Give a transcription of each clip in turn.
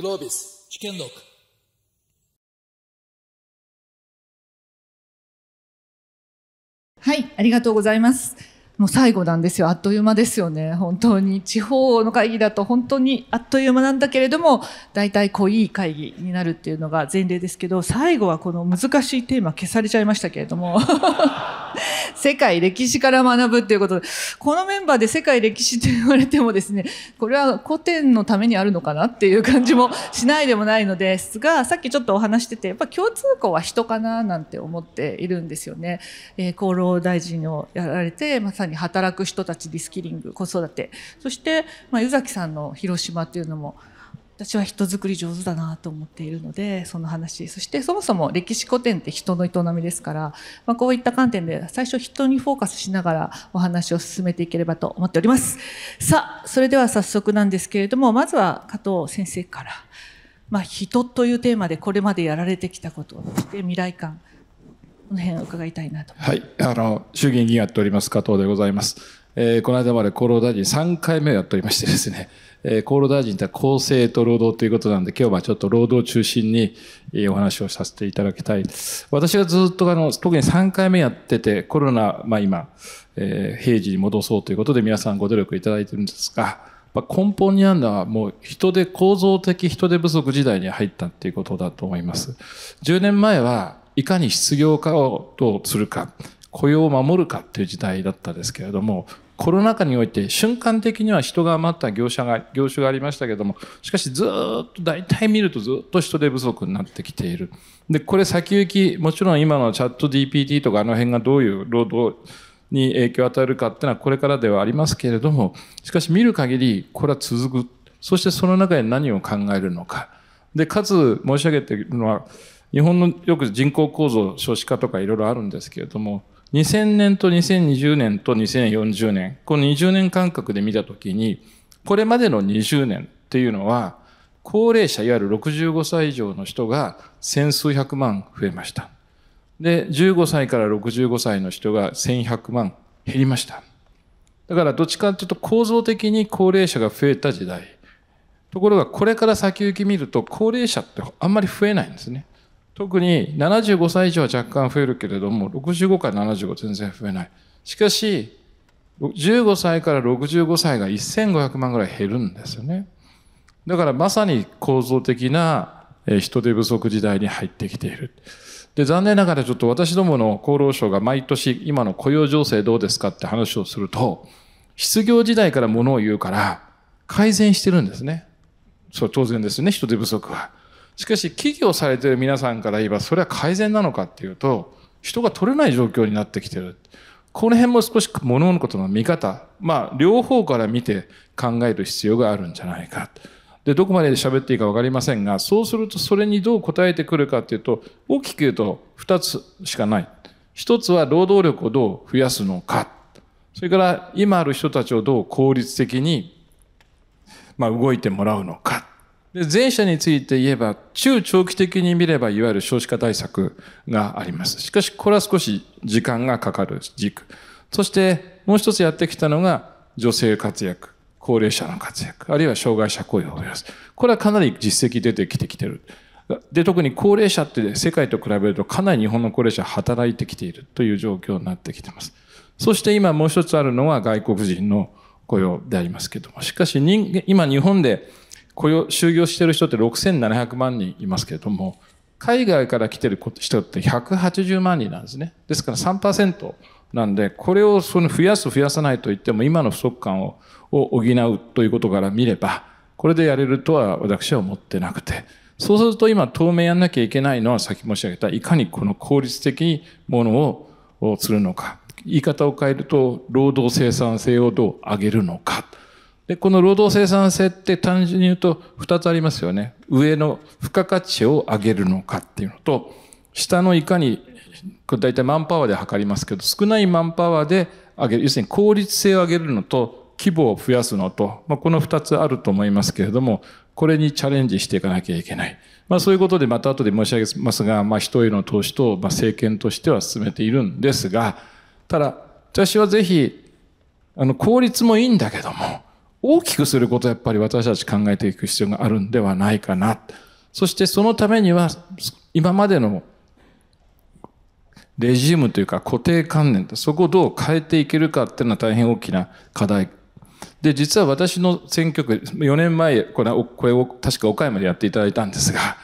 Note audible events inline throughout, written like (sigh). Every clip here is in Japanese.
Globis, Chicken Lock. はい、ありがとうございます。もう最後なんですよ。あっという間ですよね。本当に。地方の会議だと本当にあっという間なんだけれども、大体濃い会議になるっていうのが前例ですけど、最後はこの難しいテーマ消されちゃいましたけれども。(laughs) 世界歴史から学ぶっていうことで、このメンバーで世界歴史と言われてもですね、これは古典のためにあるのかなっていう感じもしないでもないのですが、さっきちょっとお話してて、やっぱ共通項は人かななんて思っているんですよね。えー、厚労大臣をやられて、まさにに働く人たちリスキリング子育てそして、まあ、湯崎さんの広島っていうのも私は人づくり上手だなと思っているのでその話そしてそもそも歴史古典って人の営みですから、まあ、こういった観点で最初人にフォーカスしながらお話を進めていければと思っておりますさあそれでは早速なんですけれどもまずは加藤先生から、まあ、人というテーマでこれまでやられてきたことそして未来感この辺伺いたいなとはい、あの衆議院議員やっております加藤でございます。えー、この間まで厚労大臣3回目をやっておりましてですね、(laughs) えー、厚労大臣とは厚生と労働ということなんで、今日はちょっと労働中心にお話をさせていただきたい。私がずっとあの、特に3回目やってて、コロナ、まあ今、えー、平時に戻そうということで皆さんご努力いただいてるんですが、まあ、根本にあるのはもう人手、構造的人手不足時代に入ったっていうことだと思います。10年前は、いかに失業化をどうするか、雇用を守るかという時代だったですけれども、コロナ禍において瞬間的には人が余った業者が、業種がありましたけども、しかしずっと大体見るとずっと人手不足になってきている。で、これ先行き、もちろん今のチャット DPT とかあの辺がどういう労働に影響を与えるかっていうのはこれからではありますけれども、しかし見る限りこれは続く。そしてその中で何を考えるのか。で、かつ申し上げているのは、日本のよく人口構造少子化とかいろいろあるんですけれども2000年と2020年と2040年この20年間隔で見たときにこれまでの20年っていうのは高齢者いわゆる65歳以上の人が千数百万増えました。で15歳から65歳の人が1100万減りました。だからどっちかというと構造的に高齢者が増えた時代。ところがこれから先行き見ると高齢者ってあんまり増えないんですね。特に75歳以上は若干増えるけれども、65から75全然増えない。しかし、15歳から65歳が1500万ぐらい減るんですよね。だからまさに構造的な人手不足時代に入ってきている。で、残念ながらちょっと私どもの厚労省が毎年今の雇用情勢どうですかって話をすると、失業時代からものを言うから改善してるんですね。そう、当然ですね、人手不足は。しかし企業されてる皆さんから言えばそれは改善なのかっていうと人が取れない状況になってきてる。この辺も少し物事の見方、まあ両方から見て考える必要があるんじゃないか。で、どこまで喋っていいか分かりませんが、そうするとそれにどう答えてくるかっていうと、大きく言うと2つしかない。1つは労働力をどう増やすのか。それから今ある人たちをどう効率的に、まあ、動いてもらうのか。で前者について言えば、中長期的に見れば、いわゆる少子化対策があります。しかし、これは少し時間がかかる軸。そして、もう一つやってきたのが、女性活躍、高齢者の活躍、あるいは障害者雇用を増やす。これはかなり実績出てきてきてる。で、特に高齢者って世界と比べるとかなり日本の高齢者働いてきているという状況になってきてます。そして今もう一つあるのは外国人の雇用でありますけども、しかし今日本で雇用、就業してる人って6700万人いますけれども、海外から来てる人って180万人なんですね。ですから3%なんで、これをその増やす増やさないといっても、今の不足感を補うということから見れば、これでやれるとは私は思ってなくて、そうすると今当面やんなきゃいけないのは先申し上げた、いかにこの効率的にものをするのか、言い方を変えると、労働生産性をどう上げるのか、で、この労働生産性って単純に言うと2つありますよね。上の付加価値を上げるのかっていうのと、下のいかに、これ大体マンパワーで測りますけど、少ないマンパワーで上げる。要するに効率性を上げるのと、規模を増やすのと、まあ、この2つあると思いますけれども、これにチャレンジしていかなきゃいけない。まあそういうことでまた後で申し上げますが、まあ人への投資と、まあ、政権としては進めているんですが、ただ、私はぜひ、あの、効率もいいんだけども、大きくすることをやっぱり私たち考えていく必要があるんではないかな。そしてそのためには、今までのレジームというか固定観念、そこをどう変えていけるかっていうのは大変大きな課題。で、実は私の選挙区、4年前、これこれを確か岡山でやっていただいたんですが、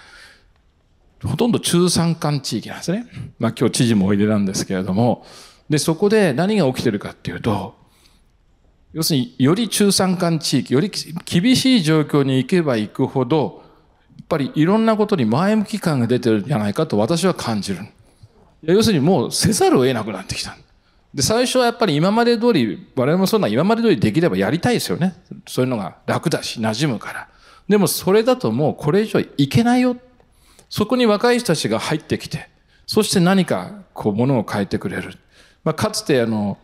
ほとんど中山間地域なんですね。まあ今日知事もおいでなんですけれども、で、そこで何が起きてるかっていうと、要するにより中山間地域より厳しい状況に行けば行くほどやっぱりいろんなことに前向き感が出てるんじゃないかと私は感じる要するにもうせざるを得なくなってきたで最初はやっぱり今まで通り我々もそんな今まで通りできればやりたいですよねそういうのが楽だし馴染むからでもそれだともうこれ以上いけないよそこに若い人たちが入ってきてそして何かこうものを変えてくれる、まあ、かつてあの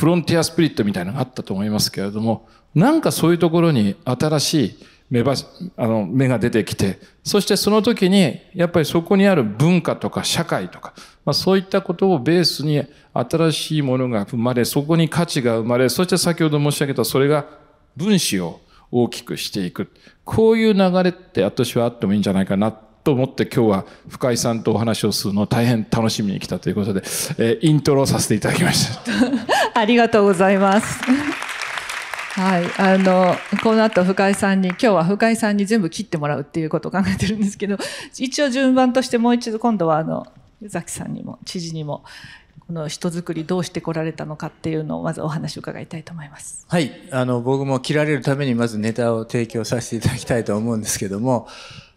フロンティアスピリットみたいなのがあったと思いますけれども、なんかそういうところに新しい目ばあの目が出てきて、そしてその時に、やっぱりそこにある文化とか社会とか、まあ、そういったことをベースに新しいものが生まれ、そこに価値が生まれ、そして先ほど申し上げたそれが分子を大きくしていく。こういう流れって私はあってもいいんじゃないかなと思って今日は深井さんとお話をするのを大変楽しみに来たということで、えー、イントロをさせていただきましたありがとうございますはいあのこの後深井さんに今日は深井さんに全部切ってもらうっていうことを考えてるんですけど一応順番としてもう一度今度はあの湯崎さんにも知事にもこの人づくりどうしてこられたのかっていうのをまずお話を伺いたいと思います。はい、あの僕も切られるためにまずネタを提供させていただきたいと思うんですけども、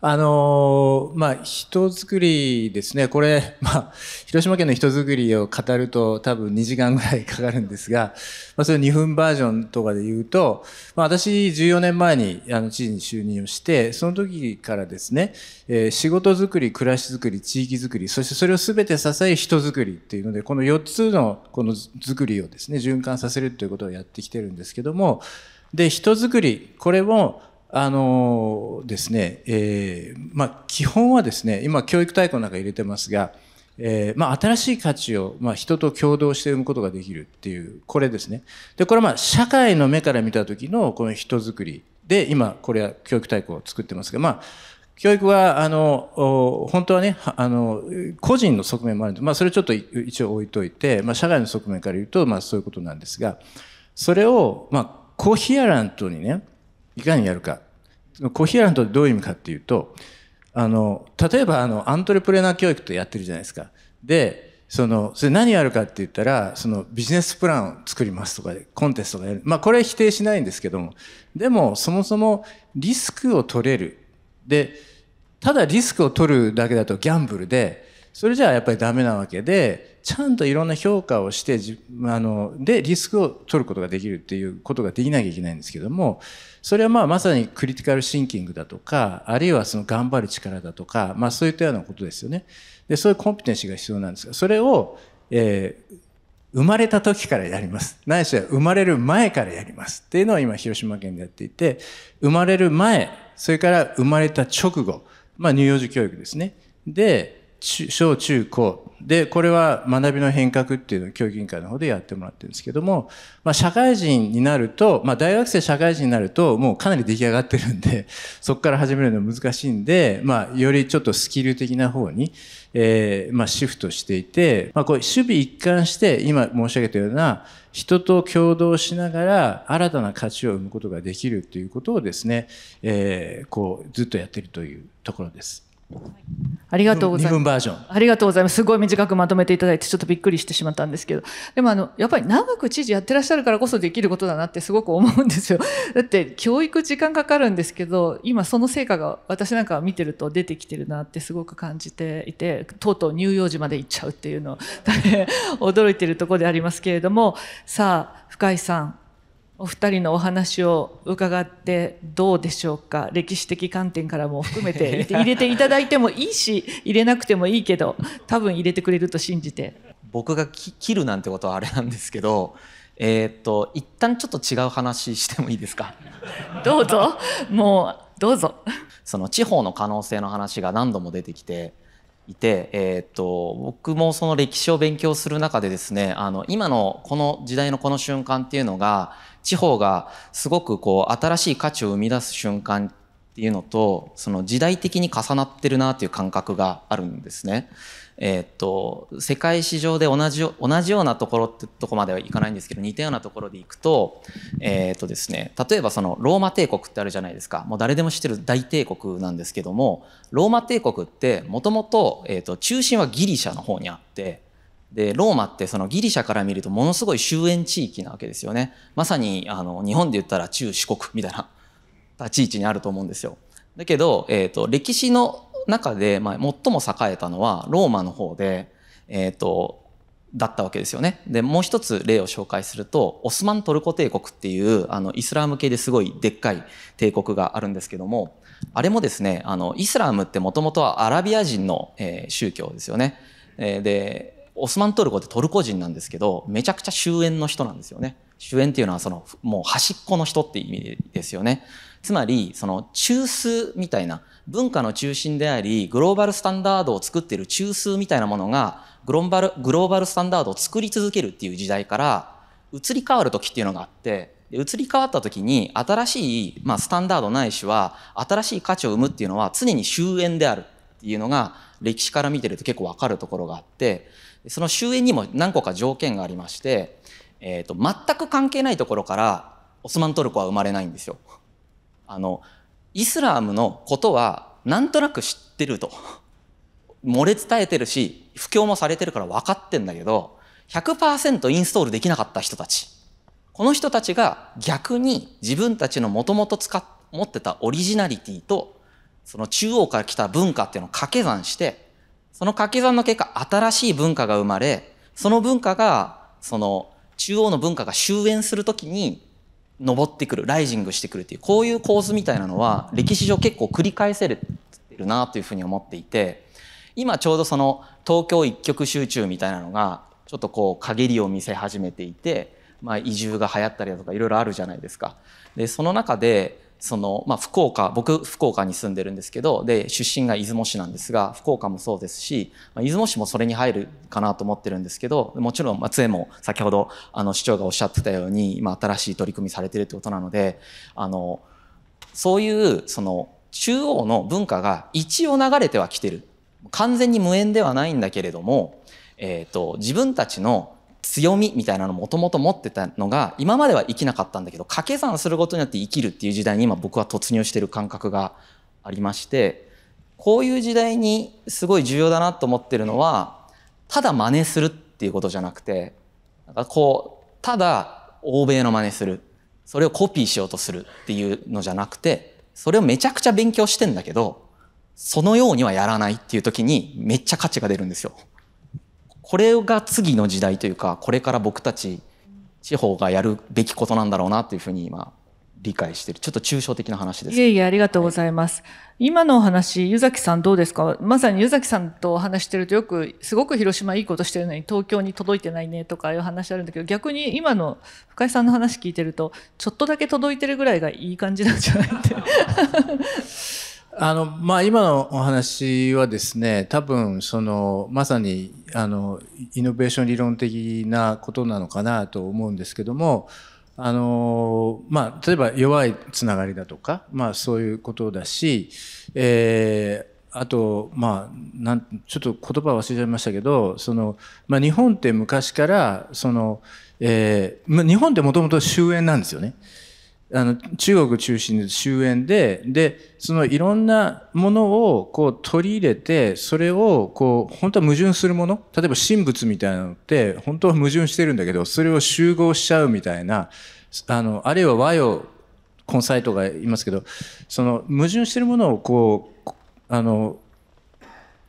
あのー、まあ、人づくりですね。これ、まあ、広島県の人づくりを語ると多分2時間ぐらいかかるんですが、まあ、それ2分バージョンとかで言うと、まあ、私14年前にあの知事に就任をして、その時からですね、えー、仕事づくり、暮らしづくり、地域づくり、そしてそれを全て支え人づくりっていうので、この4つのこのづくりをですね、循環させるということをやってきてるんですけども、で、人づくり、これも、あのですね、えー、まあ、基本はですね、今教育大綱なんか入れてますが、えー、まあ、新しい価値を、まあ、人と共同して生むことができるっていう、これですね。で、これはまあ、社会の目から見た時のこの人づくりで、今、これは教育大綱を作ってますが、まあ、教育は、あの、本当はね、あの、個人の側面もあるんで、まあ、それちょっと一応置いといて、まあ、社会の側面から言うと、まあ、そういうことなんですが、それを、まあ、コヒアラントにね、いかにやるかコヒラントってどういう意味かっていうとあの例えばあのアントレプレナー教育ってやってるじゃないですか。でそのそれ何やるかって言ったらそのビジネスプランを作りますとかコンテストがやるまあこれは否定しないんですけどもでもそもそもリスクを取れるでただリスクを取るだけだとギャンブルでそれじゃあやっぱりダメなわけでちゃんといろんな評価をしてあのでリスクを取ることができるっていうことができなきゃいけないんですけどもそれはまあまさにクリティカルシンキングだとかあるいはその頑張る力だとか、まあ、そういったようなことですよねでそういうコンピテンシーが必要なんですがそれを、えー、生まれた時からやります。ないしは生まれる前からやります。っていうのを今広島県でやっていて、生まれる前、それから生まれた直後、まあ乳幼児教育ですね。で、小中高でこれは学びの変革っていうのを教育委員会の方でやってもらってるんですけども、まあ、社会人になると、まあ、大学生社会人になるともうかなり出来上がってるんで (laughs) そこから始めるのは難しいんで、まあ、よりちょっとスキル的な方に、えーまあ、シフトしていて、まあ、こう守備一貫して今申し上げたような人と共同しながら新たな価値を生むことができるということをですね、えー、こうずっとやってるというところです。ありがとうございます。ありがとうございます。すごい短くまとめていただいて、ちょっとびっくりしてしまったんですけど。でもあの、やっぱり長く知事やってらっしゃるからこそできることだなってすごく思うんですよ。だって、教育時間かかるんですけど、今その成果が私なんか見てると出てきてるなってすごく感じていて、とうとう乳幼児まで行っちゃうっていうの大変驚いてるとこでありますけれども、さあ、深井さん、お二人のお話を伺ってどうでしょうか歴史的観点からも含めて (laughs) 入れていただいてもいいし入れなくてもいいけど多分入れてくれると信じて僕が切るなんてことはあれなんですけどえー、っと一旦ちょっと違う話してもいいですか (laughs) どうぞもうどうぞその地方の可能性の話が何度も出てきていて、えー、っと僕もその歴史を勉強する中でですねあの今のこの時代のこの瞬間っていうのが地方がすごくこう新しい価値を生み出す瞬間っていうのとその時代的に重なってるなっていう感覚があるんですね。えー、っと世界市場で同じ同じようなところってとこまではいかないんですけど似たようなところでいくと,、えー、っとですね、例えばそのローマ帝国ってあるじゃないですかもう誰でも知ってる大帝国なんですけどもローマ帝国ってもともと中心はギリシャの方にあって。でローマってそのギリシャから見るとものすごい終焉地域なわけですよねまさにあの日本で言ったら中四国みたいな立ち位置にあると思うんですよだけど、えーと歴史の中で、まあ、最も栄えたのはローマの方で、えーと、だったわけですよね。でもう一つ例を紹介するとオスマントルコ帝国っていうあのイスラーム系ですごいでっかい帝国があるんですけどもあれもですねあのイスラームってもともとはアラビア人の、えー、宗教ですよね。えー、でオスマントルコってトルコ人なんですけどめちゃくちゃ終焉の人なんですよね。終焉っていうのはそのもう端っこの人って意味ですよね。つまりその中枢みたいな文化の中心であり、グローバルスタンダードを作っている中枢みたいなものが、グローバル、グローバルスタンダードを作り続けるっていう時代から、移り変わる時っていうのがあって、移り変わった時に新しい、まあ、スタンダードないしは新しい価値を生むっていうのは常に終焉であるっていうのが歴史から見てると結構わかるところがあってその終焉にも何個か条件がありまして、えーと、と全く関係ないところからオスマントルコは生まれないんですよ。あのイスラームのことはなんとなく知ってると。漏れ伝えてるし、布教もされてるから分かってんだけど、100%インストールできなかった人たち。この人たちが逆に自分たちのもともと持ってたオリジナリティと、その中央から来た文化っていうのを掛け算して、その掛け算の結果、新しい文化が生まれ、その文化が、その中央の文化が終焉するときに、登ってくるライジングしてくるっていうこういう構図みたいなのは歴史上結構繰り返せるるなというふうに思っていて今ちょうどその東京一極集中みたいなのがちょっとこう陰りを見せ始めていて、まあ、移住が流行ったりだとかいろいろあるじゃないですか。でその中でその、まあ、福岡、僕、福岡に住んでるんですけど、で、出身が出雲市なんですが、福岡もそうですし、まあ、出雲市もそれに入るかなと思ってるんですけど、もちろん松江も先ほど、あの、市長がおっしゃってたように、今、新しい取り組みされてるってことなので、あの、そういう、その、中央の文化が一応流れてはきてる。完全に無縁ではないんだけれども、えっ、ー、と、自分たちの強みみたいなのもともと持ってたのが今までは生きなかったんだけど掛け算することによって生きるっていう時代に今僕は突入してる感覚がありましてこういう時代にすごい重要だなと思ってるのはただ真似するっていうことじゃなくてなんかこうただ欧米の真似するそれをコピーしようとするっていうのじゃなくてそれをめちゃくちゃ勉強してんだけどそのようにはやらないっていう時にめっちゃ価値が出るんですよ。これが次の時代というかこれから僕たち地方がやるべきことなんだろうなというふうに今理解してるちょっと抽象的な話ですいえいえありがとうございます、はい、今のお話湯崎さんどうですかまさに湯崎さんとお話してるとよくすごく広島いいことしてるのに東京に届いてないねとかいう話あるんだけど逆に今の深井さんの話聞いてるとちょっとだけ届いてるぐらいがいい感じなんじゃないってあのまあ、今のお話はですね多分そのまさにあのイノベーション理論的なことなのかなと思うんですけどもあの、まあ、例えば弱いつながりだとか、まあ、そういうことだし、えー、あと、まあ、なんちょっと言葉忘れちゃいましたけどその、まあ、日本って昔からその、えーまあ、日本ってもともと終焉なんですよね。あの中国中心で終焉ででそのいろんなものをこう取り入れてそれをこう本当は矛盾するもの例えば神仏みたいなのって本当は矛盾してるんだけどそれを集合しちゃうみたいなあのあるいは和洋コンサイトがいますけどその矛盾してるものをこうあの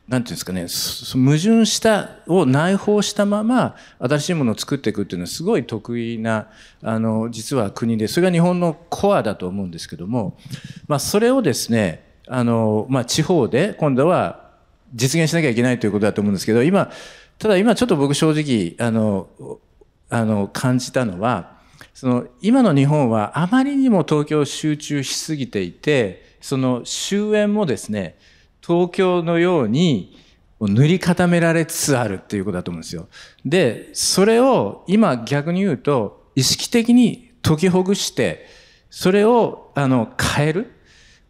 なんていうんですかね、矛盾したを内包したまま新しいものを作っていくっていうのはすごい得意なあの実は国でそれが日本のコアだと思うんですけども、まあ、それをですねあの、まあ、地方で今度は実現しなきゃいけないということだと思うんですけど今ただ今ちょっと僕正直あのあの感じたのはその今の日本はあまりにも東京集中しすぎていてその終焉もですね東京のように塗り固められつつあるっていうことだと思うんですよ。で、それを今逆に言うと意識的に解きほぐして、それをあの変える。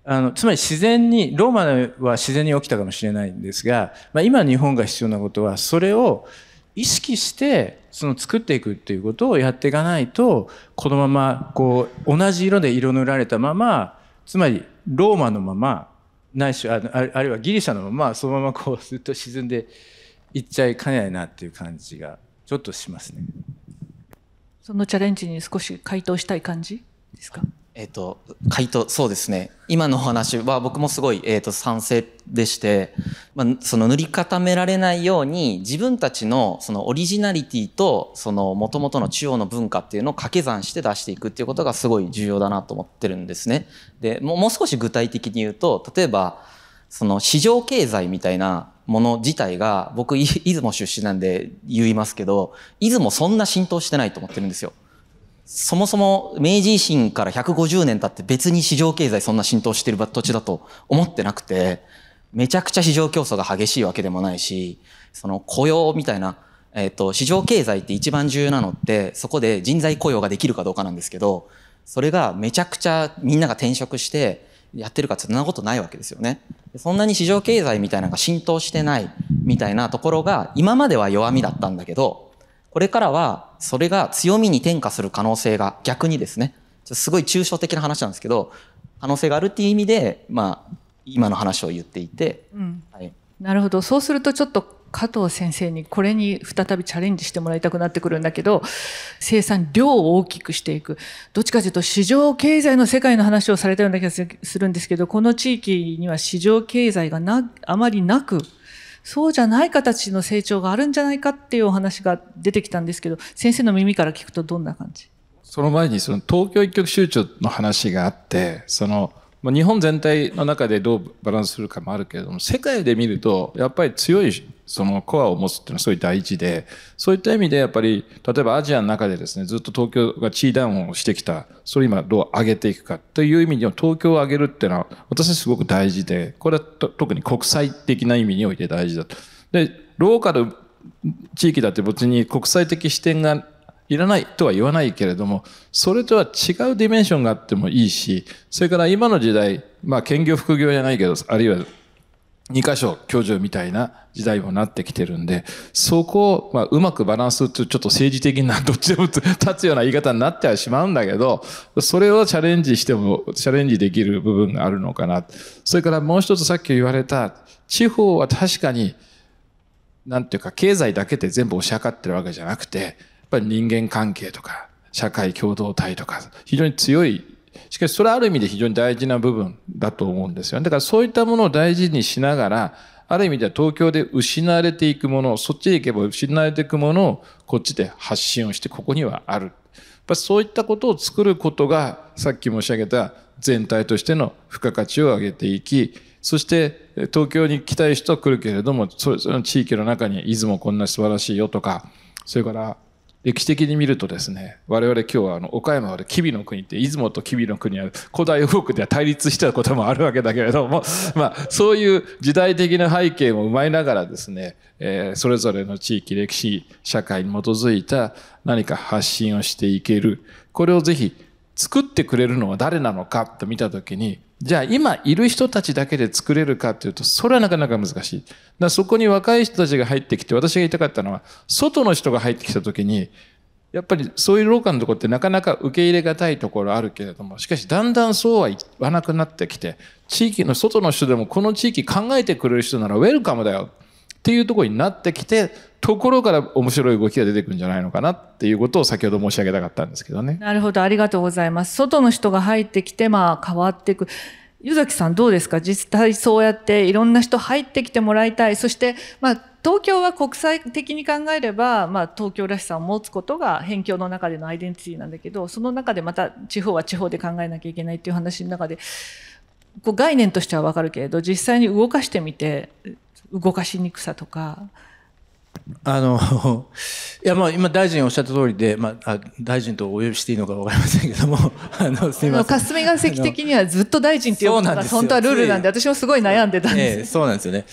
あの、つまり自然に、ローマは自然に起きたかもしれないんですが、まあ、今日本が必要なことは、それを意識して、その作っていくっていうことをやっていかないと、このまま、こう、同じ色で色塗られたまま、つまりローマのままないしああるいはギリシャのままそのままこうずっと沈んでいっちゃいかねないなっていう感じがちょっとしますね。そのチャレンジに少し回答したい感じですかえっ、と、回答、そうですね。今のお話は僕もすごい、えっ、と、賛成でして、まあ、その塗り固められないように自分たちのそのオリジナリティとその元々の中央の文化っていうのを掛け算して出していくっていうことがすごい重要だなと思ってるんですね。で、もうもう少し具体的に言うと、例えば、その市場経済みたいなもの自体が僕、出雲出身なんで言いますけど、出雲そんな浸透してないと思ってるんですよ。そもそも明治維新から150年経って別に市場経済そんな浸透してる土地だと思ってなくて、めちゃくちゃ市場競争が激しいわけでもないし、その雇用みたいな、えっ、と、市場経済って一番重要なのって、そこで人材雇用ができるかどうかなんですけど、それがめちゃくちゃみんなが転職してやってるかってそんなことないわけですよね。そんなに市場経済みたいなのが浸透してないみたいなところが今までは弱みだったんだけど、これからはそれが強みに転化する可能性が逆にですね、すごい抽象的な話なんですけど、可能性があるっていう意味で、まあ、今の話を言っていて、うん、はい、なるほどそうするとちょっと加藤先生にこれに再びチャレンジしてもらいたくなってくるんだけど生産量を大きくしていくどっちかというと市場経済の世界の話をされたような気がするんですけどこの地域には市場経済がなあまりなくそうじゃない形の成長があるんじゃないかっていうお話が出てきたんですけど、先生の耳から聞くとどんな感じその前にその東京一極集中の話があって、そのまあ、日本全体の中でどうバランスするかもあるけれども世界で見るとやっぱり強いそのコアを持つっていうのはすごい大事でそういった意味でやっぱり例えばアジアの中でですねずっと東京が地位ダウンをしてきたそれを今どう上げていくかという意味では、東京を上げるっていうのは私はすごく大事でこれは特に国際的な意味において大事だと。でローカル地域だって別に国際的視点がいらないとは言わないけれども、それとは違うディメンションがあってもいいし、それから今の時代、まあ兼業副業じゃないけど、あるいは二箇所教授みたいな時代もなってきてるんで、そこを、まあ、うまくバランスてちょっと政治的などっちでも立つような言い方になってはしまうんだけど、それをチャレンジしても、チャレンジできる部分があるのかな。それからもう一つさっき言われた、地方は確かに、なんていうか経済だけで全部押し上がってるわけじゃなくて、ぱり人間関係とか、社会共同体とか、非常に強い、しかしそれはある意味で非常に大事な部分だと思うんですよだからそういったものを大事にしながら、ある意味では東京で失われていくもの、そっちへ行けば失われていくものをこっちで発信をして、ここにはある。やっぱそういったことを作ることが、さっき申し上げた全体としての付加価値を上げていき、そして東京に来たい人は来るけれども、それぞれの地域の中に出雲こんな素晴らしいよとか、それから歴史的に見るとですね我々今日はあの岡山は吉備の国って出雲と吉備の国は古代王国では対立したこともあるわけだけれども、(laughs) まあ、そういう時代的な背景も生まれながらですね、えー、それぞれの地域歴史社会に基づいた何か発信をしていけるこれをぜひ作ってくれるのは誰なのかと見た時にじゃあ今いる人たちだけで作れるかっていうと、それはなかなか難しい。だそこに若い人たちが入ってきて、私が言いたかったのは、外の人が入ってきた時に、やっぱりそういう廊下のとこってなかなか受け入れがたいところあるけれども、しかしだんだんそうは言わなくなってきて、地域の外の人でもこの地域考えてくれる人ならウェルカムだよ。っていうところになってきてところから面白い動きが出てくるんじゃないのかなっていうことを先ほど申し上げたかったんですけどね。なるほどありがとうございます。外の人が入ってきて、まあ、変わっていく湯崎さんどうですか実際そうやっていろんな人入ってきてもらいたいそして、まあ、東京は国際的に考えれば、まあ、東京らしさを持つことが辺境の中でのアイデンティティなんだけどその中でまた地方は地方で考えなきゃいけないっていう話の中でこう概念としてはわかるけれど実際に動かしてみて動かしにくさとか。あのいやまあ今大臣おっしゃった通りで、まあ、大臣とお呼びしていいのか分かりませんけども (laughs) あのすみません霞が関的にはずっと大臣って呼ぶのが本当はルールなんで私もすごい悩んでたんです、ええ、そうなんですよね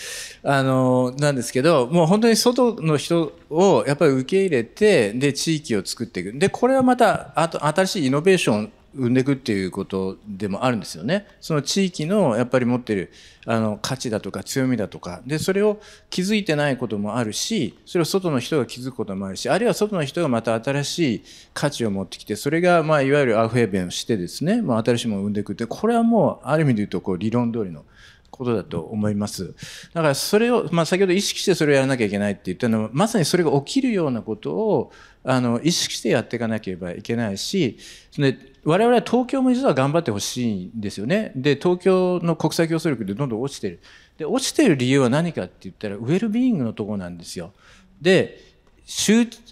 あのなんですけどもう本当に外の人をやっぱり受け入れてで地域を作っていくでこれはまたあと新しいイノベーション生んでいくっていうことでもあるんですよね。その地域のやっぱり持ってるあの価値だとか強みだとかでそれを気づいてないこともあるしそれを外の人が気づくこともあるしあるいは外の人がまた新しい価値を持ってきてそれがまあいわゆるアウフヘーベンをしてですね、まあ、新しいものを生んでいくってこれはもうある意味で言うとこう理論通りのことだと思います。だからそれを、まあ、先ほど意識してそれをやらなきゃいけないって言ったのはまさにそれが起きるようなことをあの意識してやっていかなければいけないしそれ我々は東京も実は頑張ってほしいんですよねで東京の国際競争力でどんどん落ちてるで落ちてる理由は何かって言ったらウェルビーイングのとこなんですよで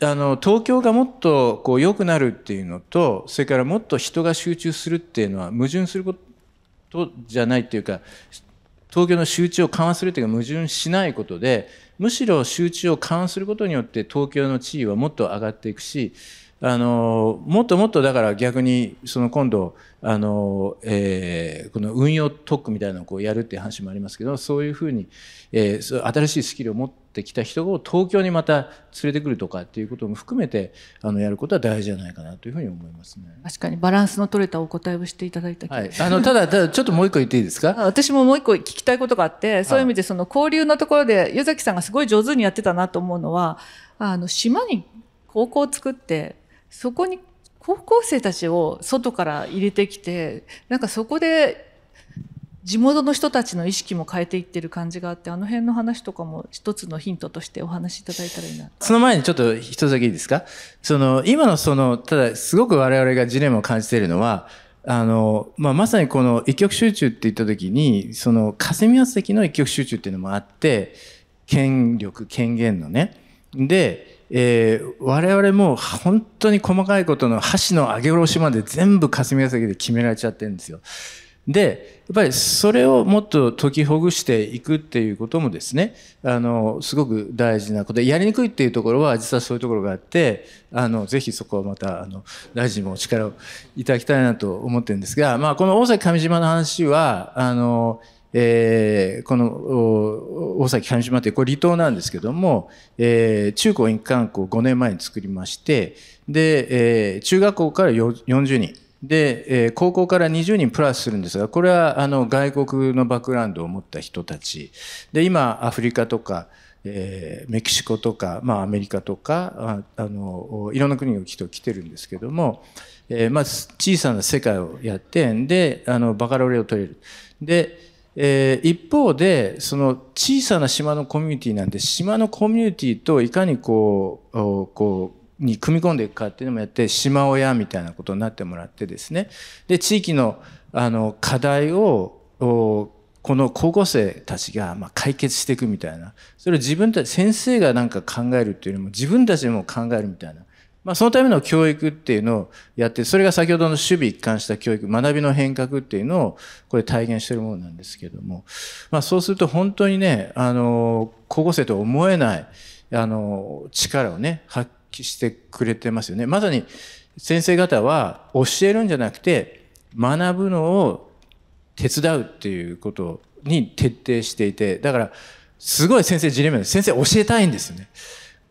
あの東京がもっとこう良くなるっていうのとそれからもっと人が集中するっていうのは矛盾することじゃないっていうか東京の集中を緩和するというか矛盾しないことでむしろ周知を緩和することによって東京の地位はもっと上がっていくしあのもっともっとだから逆にその今度あの、えー、この運用特区みたいなのをこうやるっていう話もありますけどそういうふうに、えー、新しいスキルを持っってきた人を東京にまた連れてくるとかっていうことも含めてあのやることは大事じゃないかなというふうに思いますね。確かにバランスの取れたお答えをしていただいた、はい、あのただただちょっともう一個言っていいですか (laughs) 私ももう一個聞きたいことがあってそういう意味でその交流のところで湯崎さんがすごい上手にやってたなと思うのはあの島に高校を作ってそこに高校生たちを外から入れてきてなんかそこで地元の人たちの意識も変えていってる感じがあってあの辺の話とかも一つのヒントとしてお話しいただいたらいいなその前にちょっと一つだけいいですかその今のそのただすごく我々がジレンマを感じているのはあの、まあ、まさにこの一極集中って言った時にその霞が関の一極集中っていうのもあって権力権限のねで、えー、我々も本当に細かいことの箸の上げ下ろしまで全部霞が関で決められちゃってるんですよ。でやっぱりそれをもっと解きほぐしていくっていうこともですねあのすごく大事なことでやりにくいっていうところは実はそういうところがあってあのぜひそこはまたあの大臣もお力をいただきたいなと思ってるんですが、まあ、この大崎上島の話はあのえー、この大崎上島ってこれ離島なんですけども、えー、中高一貫校5年前に作りましてで、えー、中学校から40人で、えー、高校から20人プラスするんですがこれはあの外国のバックグラウンドを持った人たちで今アフリカとか、えー、メキシコとか、まあ、アメリカとかあのいろんな国の人来てるんですけども、えー、まず小さな世界をやってであのバカロレを取れる。でえー、一方でその小さな島のコミュニティなんで島のコミュニティといかにこうこうに組み込んでいくかっていうのもやって島親みたいなことになってもらってですねで地域のあの課題をこの高校生たちがま解決していくみたいなそれを自分たち先生がなんか考えるっていうよりも自分たちも考えるみたいな、まあ、そのための教育っていうのをやってそれが先ほどの守備一貫した教育学びの変革っていうのをこれ体現してるものなんですけども、まあ、そうすると本当にねあの高校生と思えないあの力をね発揮してくれてますよね。まさに先生方は教えるんじゃなくて学ぶのを手伝うっていうことに徹底していて、だからすごい先生ジレンマです。先生教えたいんですよね。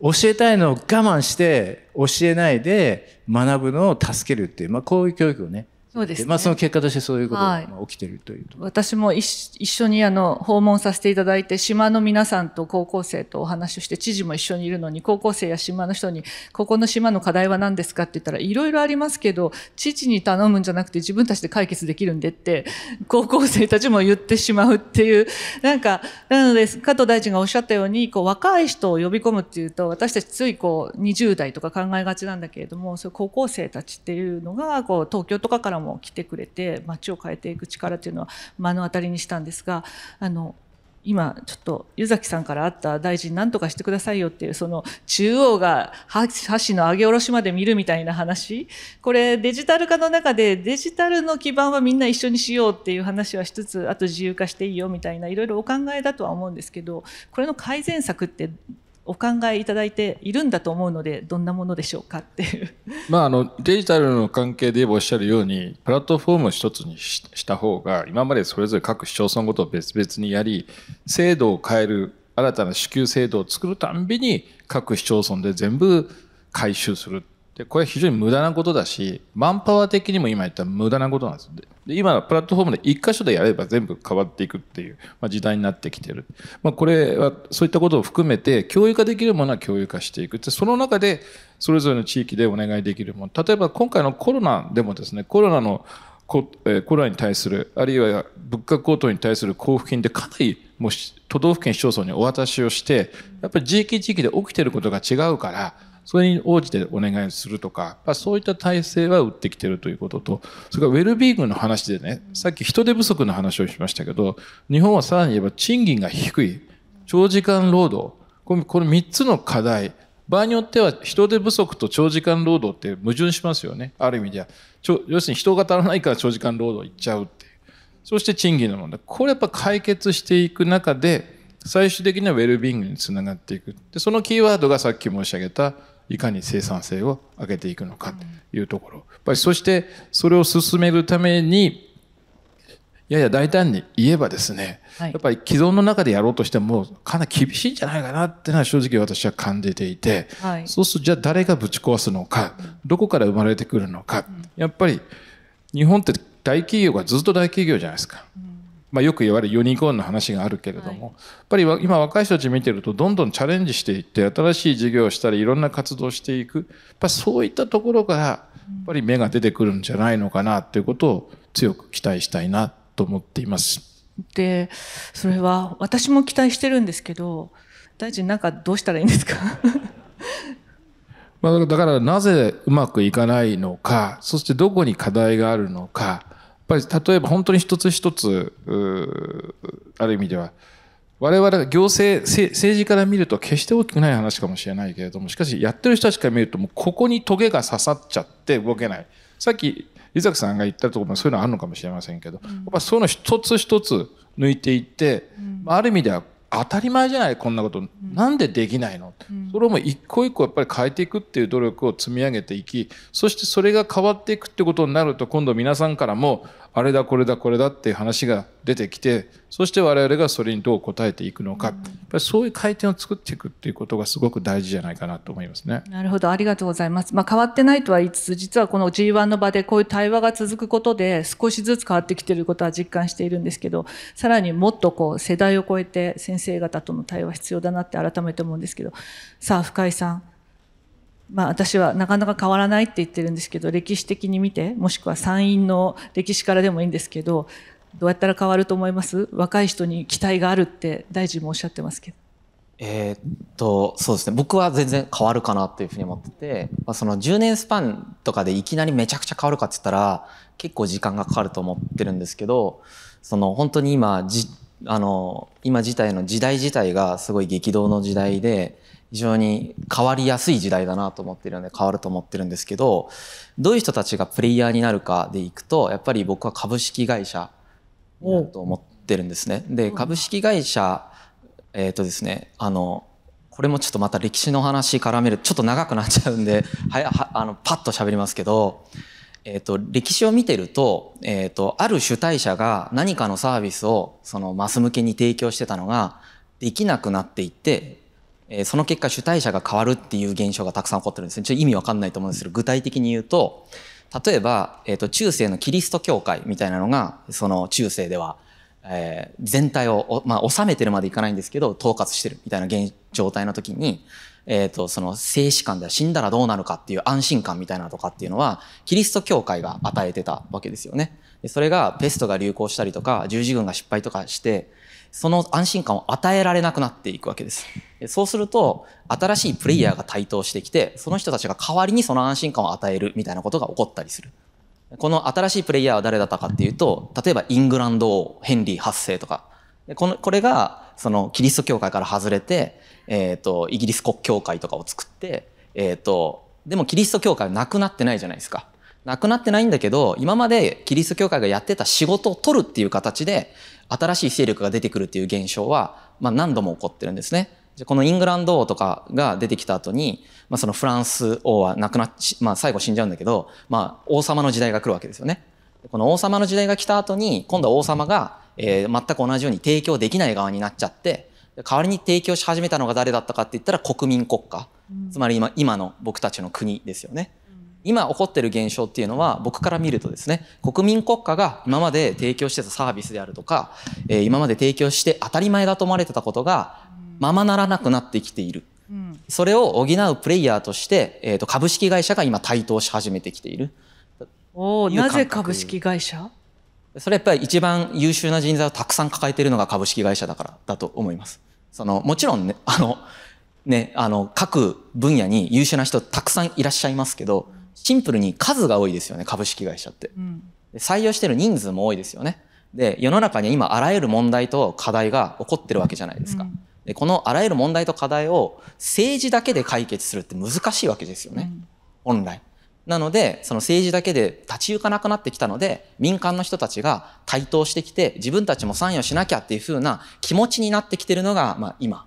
教えたいのを我慢して教えないで学ぶのを助けるっていう、まあこういう教育をね、そうです、ね、まあ、その結果としてそういうことが起きてるというと、はい、私も一緒にあの訪問させていただいて島の皆さんと高校生とお話をして知事も一緒にいるのに高校生や島の人に「ここの島の課題は何ですか?」って言ったらいろいろありますけど知事に頼むんじゃなくて自分たちで解決できるんでって高校生たちも言ってしまうっていうなんかなので加藤大臣がおっしゃったようにこう若い人を呼び込むっていうと私たちついこう20代とか考えがちなんだけれどもそういう高校生たちっていうのがこう東京とかからも来てくれて街を変えていく力というのは目の当たりにしたんですがあの今ちょっと湯崎さんからあった大臣何とかしてくださいよっていうその中央が箸の上げ下ろしまで見るみたいな話これデジタル化の中でデジタルの基盤はみんな一緒にしようっていう話はしつつあと自由化していいよみたいないろいろお考えだとは思うんですけどこれの改善策ってお考えいただいているんだと思うのでどんなものでしょうかっていう (laughs) まああのデジタルの関係で言えばおっしゃるようにプラットフォームを一つにした方が今までそれぞれ各市町村ごと別々にやり制度を変える新たな支給制度を作るたんびに各市町村で全部回収するでこれ非常に無駄なことだしマンパワー的にも今言ったら無駄なことなんですで今プラットフォームで一箇所でやれば全部変わっていくっていう、まあ、時代になってきてる、まあ、これはそういったことを含めて共有化できるものは共有化していくでその中でそれぞれの地域でお願いできるもの例えば今回のコロナでもですねコロナのコロナに対するあるいは物価高騰に対する交付金でかなりもう都道府県市町村にお渡しをしてやっぱり地域地域で起きてることが違うからそれに応じてお願いするとか、まあ、そういった体制は打ってきてるということと、それからウェルビーイングの話でね、さっき人手不足の話をしましたけど、日本はさらに言えば賃金が低い、長時間労働、この3つの課題、場合によっては人手不足と長時間労働って矛盾しますよね。ある意味では。要するに人が足らないから長時間労働行っちゃうっていう。そして賃金の問題。これやっぱ解決していく中で、最終的にはウェルビーイングにつながっていく。で、そのキーワードがさっき申し上げたいかに生産性を上げていくのかというところ。やっぱりそしてそれを進めるために、やや大胆に言えばですね、はい、やっぱり既存の中でやろうとしてもかなり厳しいんじゃないかなっていうのは正直私は感じていて、はい、そうするとじゃあ誰がぶち壊すのか、どこから生まれてくるのか、やっぱり日本って大企業がずっと大企業じゃないですか。うんまあ、よく言われるユニコーンの話があるけれども、はい、やっぱり今若い人たち見てるとどんどんチャレンジしていって新しい事業をしたりいろんな活動をしていくやっぱそういったところからやっぱり芽が出てくるんじゃないのかなということを強く期待したいなと思っています。でそれは私も期待してるんですけど大臣なんかどうしたらいいんですか (laughs) まあだからなぜうまくいかないのかそしてどこに課題があるのかぱり例えば本当に一つ一つある意味では我々が行政政治から見ると決して大きくない話かもしれないけれどもしかしやってる人たちから見るともうここにトゲが刺さっちゃって動けないさっき伊崎さんが言ったところもそういうのあるのかもしれませんけど、うん、やっぱその一つ一つ抜いていって、うん、ある意味では当たり前じゃないこんなこと、何でできないの、うん、それをもう一個一個やっぱり変えていくっていう努力を積み上げていきそしてそれが変わっていくってことになると今度皆さんからもあれだこれだこれだっていう話が出てきてそして我々がそれにどう答えていくのか、やっぱりそういう回転を作っていくっていうことがすごく大事じゃないかなと思いますね。なるほどありがとうございます、まあ、変わってないとは言いつつ実はこの G1 の場でこういう対話が続くことで少しずつ変わってきていることは実感しているんですけどさらにもっとこう世代を超えて先生方との対話必要だなって改めて思うんですけどさあ深井さんまあ、私はなかなか変わらないって言ってるんですけど歴史的に見てもしくは参院の歴史からでもいいんですけどどうやったら変わると思います若い人に期待があるって大臣もおっしゃってますけど。えー、っと、そうですね。僕は全然変わるかなというふうに思ってて、まあ、その10年スパンとかでいきなりめちゃくちゃ変わるかって言ったら、結構時間がかかると思ってるんですけど、その本当に今、じあの、今自体の時代自体がすごい激動の時代で、非常に変わりやすい時代だなと思ってるので変わると思ってるんですけどどういう人たちがプレイヤーになるかでいくとやっぱり僕は株式会社にと思ってるんですね。で株式会社えっ、ー、とですねあのこれもちょっとまた歴史の話絡めるちょっと長くなっちゃうんで (laughs) はやあのパッと喋りますけど。えーと、歴史を見てると,、えーとある主体者が何かのサービスをそのマス向けに提供してたのができなくなっていってえその結果主体者が変わるっていう現象がたくさん起こってるんですねちょっと意味わかんないと思うんですけど具体的に言うと例えば、えーと、中世のキリスト教会みたいなのがその中世では、えー、全体を、まあ、治めてるまでいかないんですけど統括してるみたいな現状態の時に、えーと、とその生死観では死んだらどうなるかっていう安心感みたいなとかっていうのはキリスト教会が与えてたわけですよね。それがペストが流行したりとか十字軍が失敗とかしてその安心感を与えられなくなっていくわけです。そうすると、新しいプレイヤーが台頭してきて、その人たちが代わりにその安心感を与えるみたいなことが起こったりする。この新しいプレイヤーは誰だったかっていうと、例えばイングランド王、ヘンリー8世とか、この、これが、その、キリスト教会から外れて、えっ、ー、と、イギリス国教会とかを作って、えっ、ー、と、でもキリスト教会はなくなってないじゃないですか。なくなってないんだけど、今までキリスト教会がやってた仕事を取るっていう形で、新しい勢力が出てくるていう現象は、まあ、何度も起こってるんですね。このイングランド王とかが出てきた後に、まあ、そのフランス王は亡くなっまあ、最後死んじゃうんだけど、まあ、王様の時代が来るわけですよね。この王様の時代が来た後に、今度は王様が、えー、全く同じように提供できない側になっちゃって、代わりに提供し始めたのが誰だったかって言ったら国民国家。つまり今今の僕たちの国ですよね。今起こってる現象っていうのは僕から見るとですね国民国家が今まで提供してたサービスであるとか、え今まで提供して当たり前だと思われてたことがままならなくなってきている、それを補うプレイヤーとして、えーと、株式会社が今台頭し始めてきているおなぜ株式会社それやっぱり一番優秀な人材をたくさん抱えているのが株式会社だからだと思います。そのもちろんねあのねあの各分野に優秀な人たくさんいらっしゃいますけど、うんシンプルに数が多いですよね株式会社って、うん、採用してる人数も多いですよねで世の中に今あらゆる問題と課題が起こってるわけじゃないですか、うん、でこのあらゆる問題と課題を政治だけで解決するって難しいわけですよね、本来なのでその政治だけで立ち行かなくなってきたので民間の人たちが台頭してきて自分たちも参与しなきゃっていうふうな気持ちになってきてるのが、まあ、今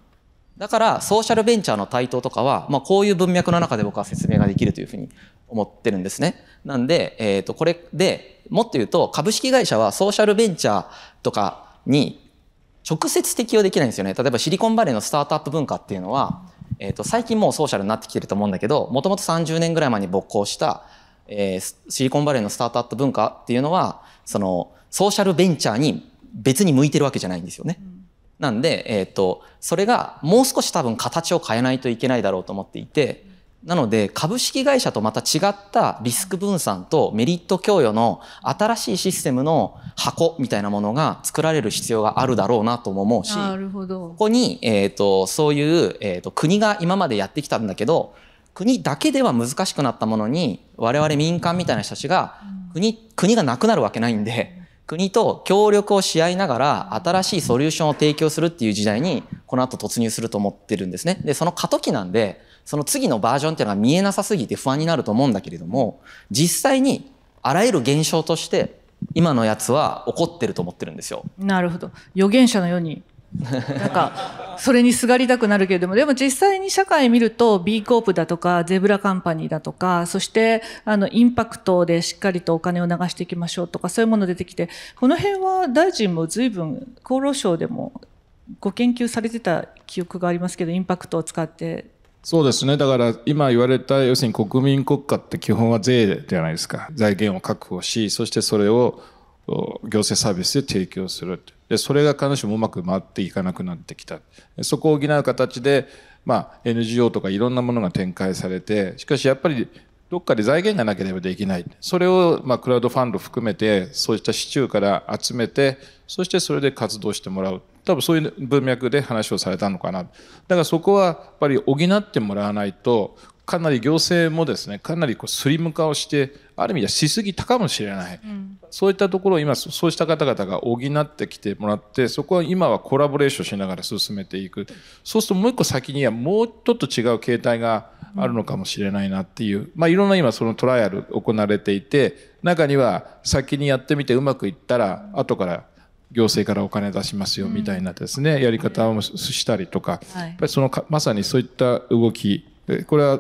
だからソーシャルベンチャーの台頭とかは、まあ、こういう文脈の中で僕は説明ができるというふうに思ってるんですね。なんで、えっ、と、これでもっと言うと株式会社はソーシャルベンチャーとかに直接適用できないんですよね。例えばシリコンバレーのスタートアップ文化っていうのは、えっ、と、最近もうソーシャルになってきてると思うんだけど、もともと30年ぐらい前に勃興した、えー、シリコンバレーのスタートアップ文化っていうのは、その、ソーシャルベンチャーに別に向いてるわけじゃないんですよね。なんで、えっ、と、それがもう少し多分形を変えないといけないだろうと思っていて、なので株式会社とまた違ったリスク分散とメリット供与の新しいシステムの箱みたいなものが作られる必要があるだろうなとも思うしここに、えーと、そういう、えーと、と国が今までやってきたんだけど国だけでは難しくなったものに我々民間みたいな人たちが国国がなくなるわけないんで国と協力をし合いながら新しいソリューションを提供するっていう時代にこの後突入すると思ってるんですね。でその過渡期なんでその次のバージョンっていうのが見えなさすぎて不安になると思うんだけれども、実際にあらゆる現象として、今のやつは起こってると思ってるんですよ。なるほど。預言者のようになんか、それにすがりたくなるけれども、でも実際に社会見ると、B コープだとか、ゼブラカンパニーだとか、そして、あの、インパクトでしっかりとお金を流していきましょうとか、そういうもの出てきて、この辺は大臣も随分、厚労省でもご研究されてた記憶がありますけど、インパクトを使ってそうですね。だから今言われた、要するに国民国家って基本は税じゃないですか。財源を確保し、そしてそれを行政サービスで提供する。で、それが必ずしもうまく回っていかなくなってきた。そこを補う形で、まあ、NGO とかいろんなものが展開されて、しかしやっぱりどっかで財源がなければできない。それを、まあ、クラウドファンド含めて、そういった市中から集めて、そしてそれで活動してもらう。多分そういう文脈で話をされたのかな。だからそこは、やっぱり補ってもらわないと、かなり行政もですね、かなりこうスリム化をして、ある意味ではしすぎたかもしれない。うん、そういったところを今、そうした方々が補ってきてもらって、そこは今はコラボレーションしながら進めていく。そうするともう一個先にはもうちょっと違う形態が、あるのかもしれないなっていう、まあ、いろんな今そのトライアル行われていて中には先にやってみてうまくいったら後から行政からお金出しますよみたいなですね、やり方をしたりとか、やっぱりそのまさにそういった動きこれは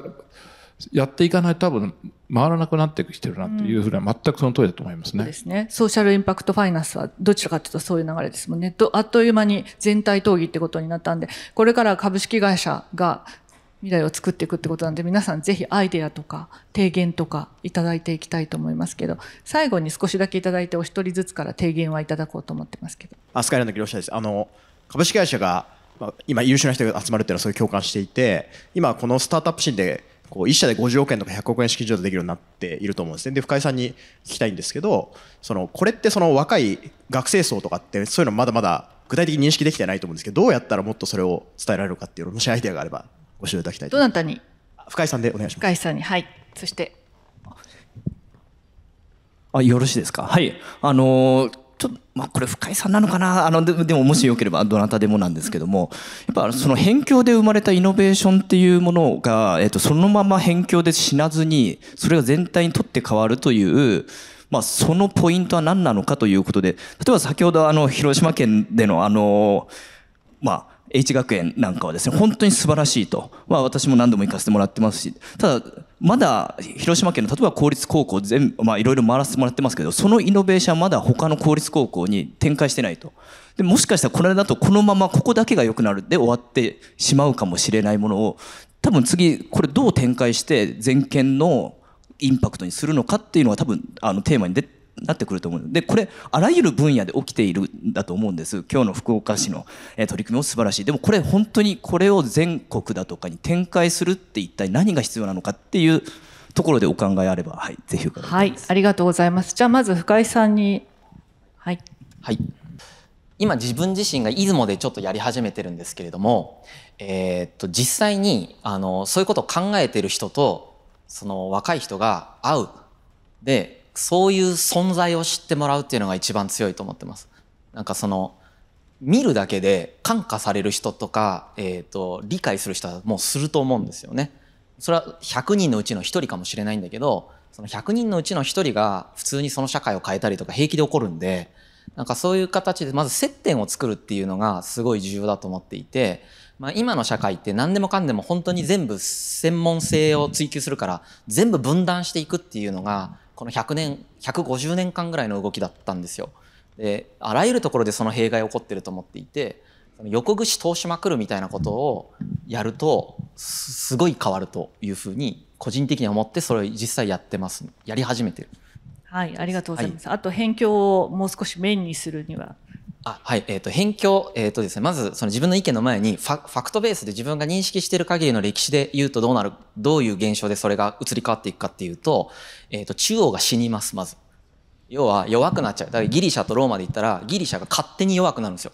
やっていかないと多分回らなくなってきてるなというふうには全くその通りだと思いますね。うですね。ソーシャルインパクトファイナンスはどちらかというとそういう流れですもんね。とあっという間に全体討議ってことになったんで、これから株式会社が未来を作っていくってことなんで皆さんぜひアイデアとか提言とかいただいていきたいと思いますけど最後に少しだけいただいてお一人ずつから提言はいただこうと思ってますけどあスカイランド業者ですあの株式会社が今優秀な人が集まるっていうのはそういう共感していて今このスタートアップシーンでこう1社で50億円とか100億円資金上でできるようになっていると思うんですね。で深井さんに聞きたいんですけどそのこれってその若い学生層とかってそういうのまだまだ具体的に認識できてないと思うんですけどどうやったらもっとそれを伝えられるかっていうもしアイデアがあればご指導いただきたいどなたに深井さんでお願いします。深井さんに、はい。そして。あ、よろしいですか。はい。あのーちょっまあ、これ深井さんなのかなあのでももしよければどなたでもなんですけどもやっぱその辺境で生まれたイノベーションっていうものが、えっとそのまま辺境で死なずにそれが全体にとって変わるという、まあ、そのポイントは何なのかということで例えば先ほどあの広島県でのあのまあ H 学園なんかはですね、本当に素晴らしいと、まあ、私も何度も行かせてもらってますし、ただ、まだ広島県の例えば公立高校全まあいろいろ回らせてもらってますけど、そのイノベーションはまだ他の公立高校に展開してないと。でもしかしたらこれだとこのままここだけが良くなるで終わってしまうかもしれないものを、多分次これどう展開して全県のインパクトにするのかっていうのは多分あのテーマに出てなってくると思うでこれあらゆる分野で起きているんだと思うんです今日の福岡市の、え取り組みも素晴らしいでもこれ本当にこれを全国だとかに展開するって一体何が必要なのかっていうところでお考えあればはいぜひ伺います、はい、ありがとうございますじゃあまず深井さんにはい、はい今自分自身が出雲でちょっとやり始めてるんですけれども、えー、っと実際にあのそういうことを考えてる人とその若い人が会うでそういう存在を知ってもらうっていうのが一番強いと思ってます。なんかその見るだけで感化される人とか、えーと、理解する人はもうすると思うんですよね。それは100人のうちの1人かもしれないんだけどその100人のうちの1人が普通にその社会を変えたりとか平気で起こるんでなんかそういう形でまず接点を作るっていうのがすごい重要だと思っていて、まあ、今の社会って何でもかんでも本当に全部専門性を追求するから全部分断していくっていうのがこの100年150年間ぐらいの動きだったんですよ。であらゆるところでその弊害起こってると思っていてその横串通しまくるみたいなことをやるとすごい変わるというふうに個人的に思ってそれを実際やってますやり始めてる。はい、ありがとうございます。はい、あと、辺境をもう少し面にするには、あはい、えっ、ー、と、辺境、えっ、ー、とですね、まず、その自分の意見の前にファ、ファクトベースで自分が認識している限りの歴史で言うとどうなる、どういう現象でそれが移り変わっていくかっていうと、えっ、ー、と、中央が死にます、まず。要は弱くなっちゃう。だからギリシャとローマで言ったら、ギリシャが勝手に弱くなるんですよ。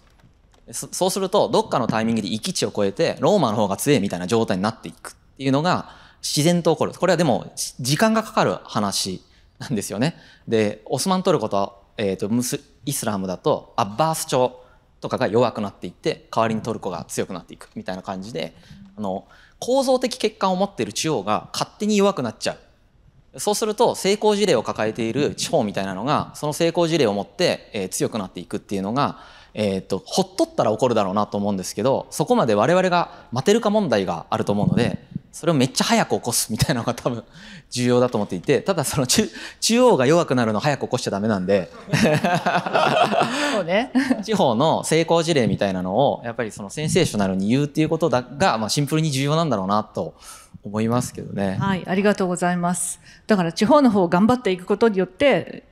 そうすると、どっかのタイミングで域地を超えて、ローマの方が強いみたいな状態になっていくっていうのが、自然と起こる。これはでも、時間がかかる話なんですよね。で、オスマントルコとえーと、スイスラムだとアッバース朝とかが弱くなっていって代わりにトルコが強くなっていくみたいな感じであの構造的欠陥を持っている地方が勝手に弱くなっちゃうそうすると成功事例を抱えている地方みたいなのがその成功事例を持って、えー、強くなっていくっていうのが、えーと、ほっとったら起こるだろうなと思うんですけどそこまで我々が待てるか問題があると思うので。それをめっちゃ早く起こすみたいなのが多分重要だと思っていてただその (laughs) 中央が弱くなるの早く起こしちゃダメなんでね、地方の成功事例みたいなのをやっぱりそのセンセーショナルに言うっていうことだが、まあ、シンプルに重要なんだろうなと思いますけどね。はい、ありがとうございます。だから地方の方を頑張っていくことによって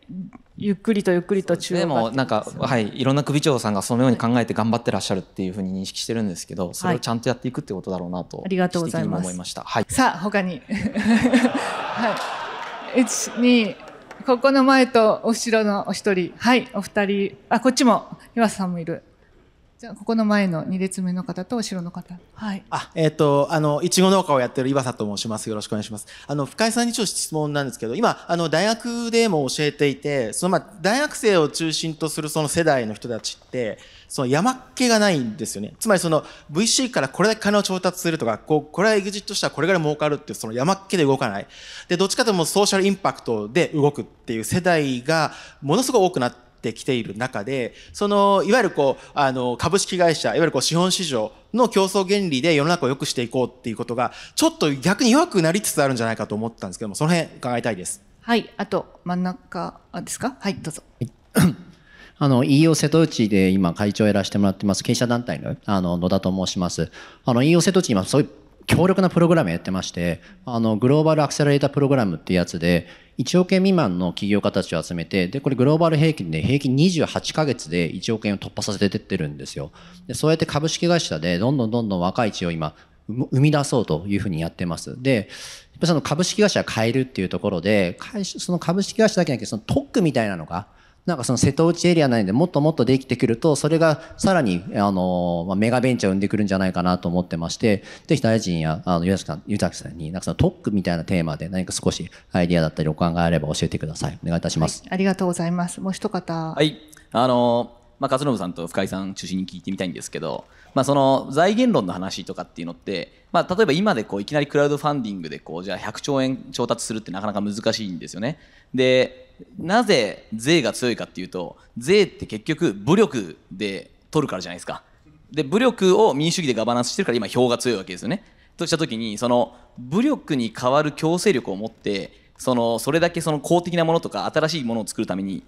ゆっくりとゆっくりと中央でもなんか、はい、いろんな首長さんがそのように考えて頑張ってらっしゃるっていうふうに認識してるんですけど、それをちゃんとやっていくってことだろうなと、はい、ありがとうございます。いまはい、さあ他に、(laughs) はい、一二ここの前とお後ろのお一人、はい、お二人、あこっちも岩瀬さんもいる。じゃここの前の二列目の方と後ろの方。はい。あ、えっ、ー、と、あの、いちご農家をやってる岩佐と申します。よろしくお願いします。あの、深井さんに一応質問なんですけど、今、あの、大学でも教えていて、その、まあ、大学生を中心とするその世代の人たちって、その山っ気がないんですよね。つまりその VC からこれだけ金を調達するとか、こう、これはエグジットしたらこれから儲かるっていうその山っ気で動かない。で、どっちかというともうソーシャルインパクトで動くっていう世代がものすごく多くなっってきている中でそのいわゆるこうあの株式会社いわゆるこう資本市場の競争原理で世の中を良くしていこうっていうことがちょっと逆に弱くなりつつあるんじゃないかと思ったんですけどもその辺伺いたいです。はいあと真ん中ですかはいどうぞ。(clears throat) あの、EO 瀬戸内で今会長をやらせてもらってます、経営者団体のあの野田と申します。あの、EO 瀬戸内今すごい強力なプログラムやってまして、あの、グローバルアクセラレータープログラムってやつで、1億円未満の企業家たちを集めて、で、これグローバル平均で平均28ヶ月で1億円を突破させてってるんですよ。で、そうやって株式会社でどんどんどんどん若い血を今、生み出そうというふうにやってます。で、やっぱその株式会社を変えるっていうところで、その株式会社だけじゃなくて、その特区みたいなのが、なんかその瀬戸内エリア内でもっともっとできてくると、それがさらに、あの、まあ、メガベンチャーを生んでくるんじゃないかなと思ってまして、ぜひ大臣や、あの、ゆたさん、ゆたさんに、なんかその特区みたいなテーマで何か少しアイディアだったりお考えあれば教えてください。お願いいたします。はい、ありがとうございます。もう一方。はい。あの、まあ、勝信さんと深井さん中心に聞いてみたいんですけど、まあ、その財源論の話とかっていうのって、まあ、例えば今でこういきなりクラウドファンディングでこうじゃあ100兆円調達するってなかなか難しいんですよね。でなぜ税が強いかっていうと税って結局武力で取るからじゃないですかで武力を民主主義でガバナンスしてるから今票が強いわけですよねとした時にその武力に代わる強制力を持ってそのそれだけその公的なものとか新しいものを作るために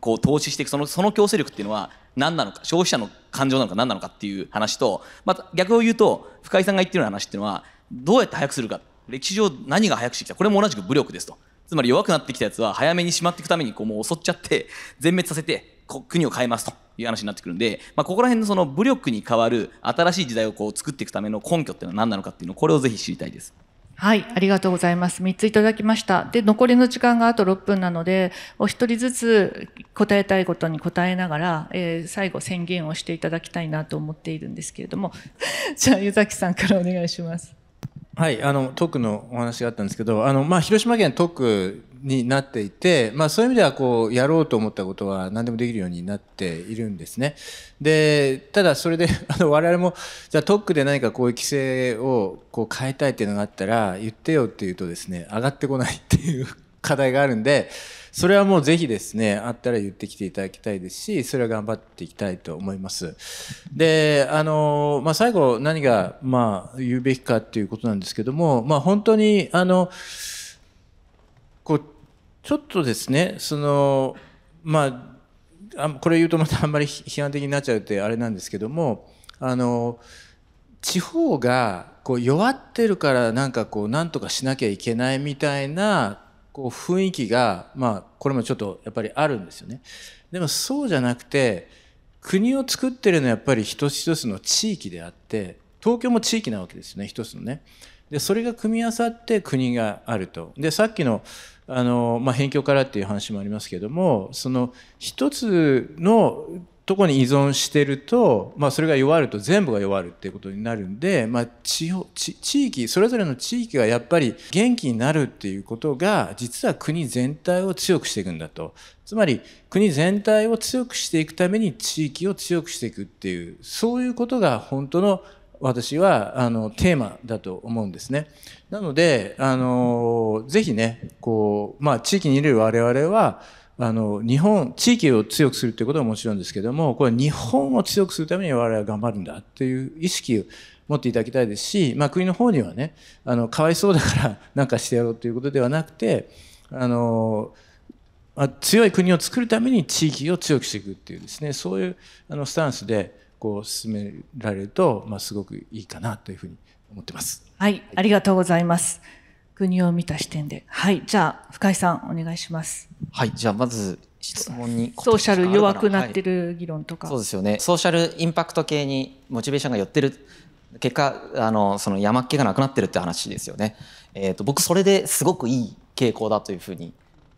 こう投資していくそのその強制力っていうのは何なのか消費者の感情なのか何なのかっていう話とまた逆を言うと深井さんが言ってるような話っていうのはどうやって早くするか歴史上何が早くしてきたこれも同じく武力ですとつまり弱くなってきたやつは早めにしまっていくためにこうもう襲っちゃって全滅させて国を変えますという話になってくるんで、まあ、ここら辺のその武力に代わる新しい時代をこう作っていくための根拠っていうのは何なのかっていうのこれをぜひ知りたいです。はい、ありがとうございます。3ついただきました。で、残りの時間があと6分なので、お一人ずつ答えたいことに答えながら、えー、最後宣言をしていただきたいなと思っているんですけれども、(laughs) じゃあ、湯崎さんからお願いします。はい、あの特区のお話があったんですけどあの、まあ、広島県特区になっていて、まあ、そういう意味ではこうやろうと思ったことは何でもできるようになっているんですね。でただそれで (laughs) あの我々もじゃあ特区で何かこういう規制をこう変えたいっていうのがあったら言ってよっていうとですね上がってこないっていう課題があるんでそれはもうぜひですね、あったら言ってきていただきたいですし、それは頑張っていきたいと思います。で、あの、まあ、最後何が、まあ、言うべきかっていうことなんですけども、まあ、本当に、あの、こう、ちょっとですね、その、まあ、あこれ言うとまたあんまり批判的になっちゃうってあれなんですけども、あの、地方がこう弱ってるからなんかこうなんとかしなきゃいけないみたいなこう雰囲気が、まあ、これもちょっとやっぱりあるんですよね。でもそうじゃなくて国を作ってるのはやっぱり一つ一つの地域であって東京も地域なわけですよね一つのね。でそれが組み合わさって国があると。でさっきのあの、まあ、辺境からっていう話もありますけどもその一つのとこに依存してると、まあ、それが弱ると全部が弱るっていうことになるんで、まあ地、地地域それぞれの地域がやっぱり元気になるっていうことが実は国全体を強くしていくんだとつまり国全体を強くしていくために地域を強くしていくっていうそういうことが本当の私はあのテーマだと思うんですね。なのであのぜひねこう、まあ、地域にいる我々はあの日本地域を強くするということはもちろんですけどもこれ日本を強くするために我々は頑張るんだという意識を持っていただきたいですし、まあ、国の方にはねあのかわいそうだから何かしてやろうということではなくてあの、まあ、強い国を作るために地域を強くしていくっていうですねそういうあのスタンスでこう進められると、まあ、すごくいいかなというふうに思ってます。はい、ありがとうございます。国を見た視点で。はい。じゃあ、深井さん、お願いします。はい。じゃあ、まず、質問にソーシャル弱くなってる議論とか、はい、そうですよねソーシャルインパクト系にモチベーションが寄ってる結果あのその山っ気がなくなってるって話ですよね、えーと、と僕それですごくいい傾向だというふうに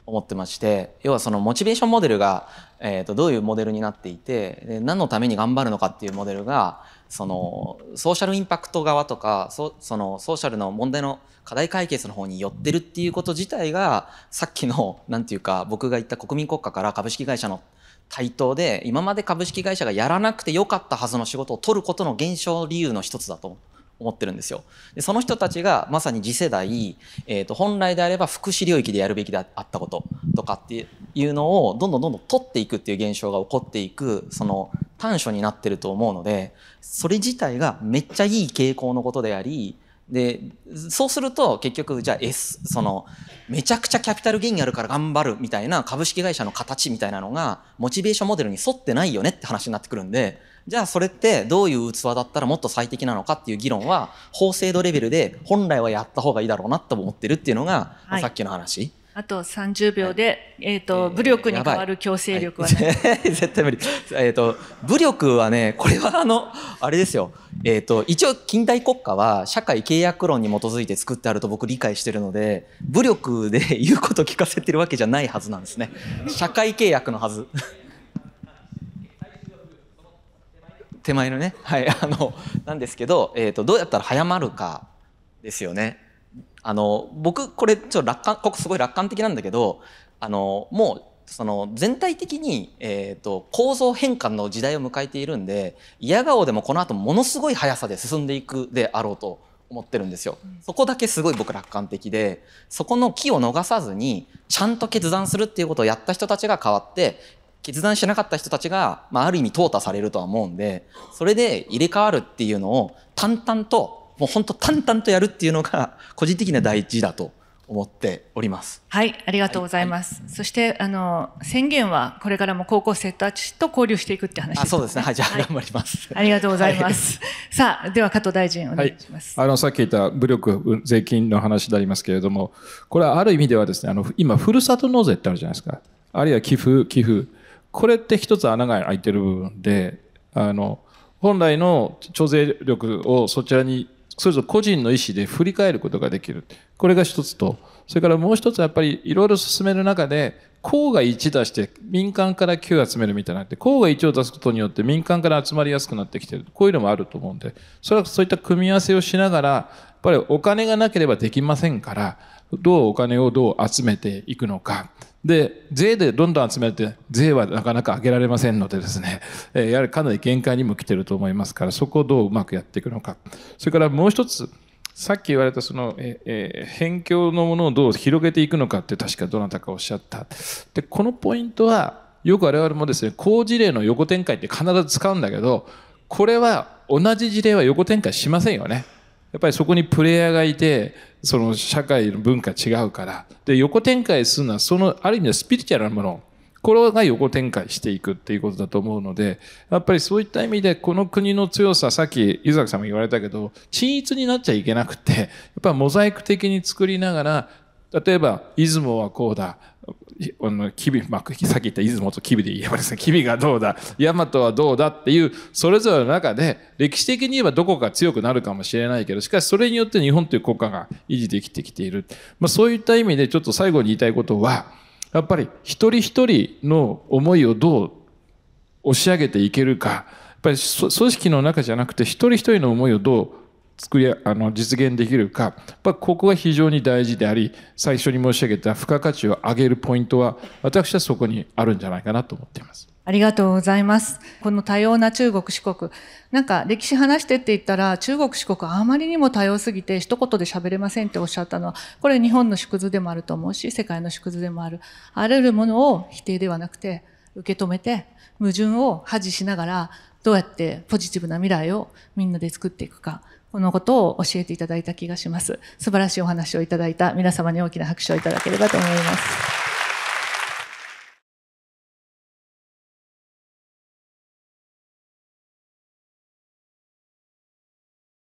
思ってまして要はそのモチベーションモデルがえー、とどういうモデルになっていてで何のために頑張るのかっていうモデルがそのソーシャルインパクト側とかそそのソーシャルの問題の課題解決の方に寄ってるっていうこと自体がさっきの何て言うか僕が言った国民国家から株式会社の対等で今まで株式会社がやらなくてよかったはずの仕事を取ることの減少理由の一つだと思ってるんですよ。でその人たちがまさに次世代、えー、と本来であれば福祉領域でやるべきであったこととかっていうのをどんどんどんどん取っていくっていう現象が起こっていくその短所になってると思うのでそれ自体がめっちゃいい傾向のことでありでそうすると結局じゃあ、S、そのめちゃくちゃキャピタルゲインあるから頑張るみたいな株式会社の形みたいなのがモチベーションモデルに沿ってないよねって話になってくるんでじゃあそれってどういう器だったらもっと最適なのかっていう議論は法制度レベルで本来はやった方がいいだろうなと思ってるっていうのが、はい、さっきの話。あと30秒で、はい、えっ、ー、と、武力に変わる強制力は、はい、(laughs) 絶対無理。えっ、ー、と、武力はね、これはあの、あれですよ。えっ、ー、と、一応近代国家は社会契約論に基づいて作ってあると僕理解してるので、武力で言うこと聞かせてるわけじゃないはずなんですね。社会契約のはず。手前のね、はい、あのなんですけど、えーと、どうやったら早まるかですよね。あの僕これちょっと楽観ここすごい楽観的なんだけどあのもうその全体的に、えーと、構造変換の時代を迎えているんで嫌顔でもこの後ものすごい速さで進んでいくであろうと思ってるんですよ。そこだけすごい僕楽観的で、そこの木を逃さずに、ちゃんと決断するっていうことをやった人たちが変わって、決断しなかった人たちが、まあ、ある意味淘汰されるとは思うんでそれで入れ替わるっていうのを淡々ともう本当淡々とやるっていうのが個人的な大事だと思っております。はい、ありがとうございます。はい、そしてあの宣言はこれからも高校生たちと交流していくって話、ね、そうですね。はい、じゃあ、頑張ります。ありがとうございます。さあ、では加藤大臣お願いします。あのさっき言った武力税金の話でありますけれども、これはある意味ではですね、あの今ふるさと納税ってあるじゃないですか。あるいは寄付寄付これって一つ穴が開いてる部分であの本来の徴税力をそちらにそれぞれ個人の意思で振り返ることができるこれが一つとそれからもう一つはやっぱりいろいろ進める中で公が1出して民間から9集めるみたいなって公が1を出すことによって民間から集まりやすくなってきてるこういうのもあると思うんでそれはそういった組み合わせをしながらやっぱりお金がなければできませんからどうお金をどう集めていくのかで税でどんどん集めて税はなかなか上げられませんのでですね、(laughs) えやはりかなり限界にも来てると思いますからそこをどううまくやっていくのかそれからもう一つさっき言われたその、ええ辺境のものをどう広げていくのかって確かどなたかおっしゃったでこのポイントはよく我々もですね好事例の横展開って必ず使うんだけどこれは同じ事例は横展開しませんよね。やっぱりそこにプレイヤーがいてその社会の文化違うからで横展開するのはそのある意味ではスピリチュアルなものこれが横展開していくっていうことだと思うのでやっぱりそういった意味でこの国の強ささっき湯崎さんも言われたけど均一になっちゃいけなくてやっぱりモザイク的に作りながら例えば出雲はこうだあの吉備、まあ、さっき言った出雲と吉備で言えばですね吉備がどうだ大和はどうだっていうそれぞれの中で歴史的に言えばどこか強くなるかもしれないけどしかしそれによって日本という国家が維持できてきている、まあ、そういった意味でちょっと最後に言いたいことはやっぱり一人一人の思いをどう押し上げていけるかやっぱり組織の中じゃなくて一人一人の思いをどう作りあの実現できるか、まあ、ここが非常に大事であり最初に申し上げた付加価値を上げるポイントは私はそこにあるんじゃないかなと思っています。ありがとうございます。この多様な中国、四国。なんか歴史話してって言ったら、中国、四国あまりにも多様すぎて一言で喋れませんっておっしゃったのは、これ日本の縮図でもあると思うし、世界の縮図でもある。あらゆるものを否定ではなくて、受け止めて、矛盾を恥じしながら、どうやってポジティブな未来をみんなで作っていくか。このことを教えていただいた気がします。素晴らしいお話をいただいた皆様に大きな拍手をいただければと思います。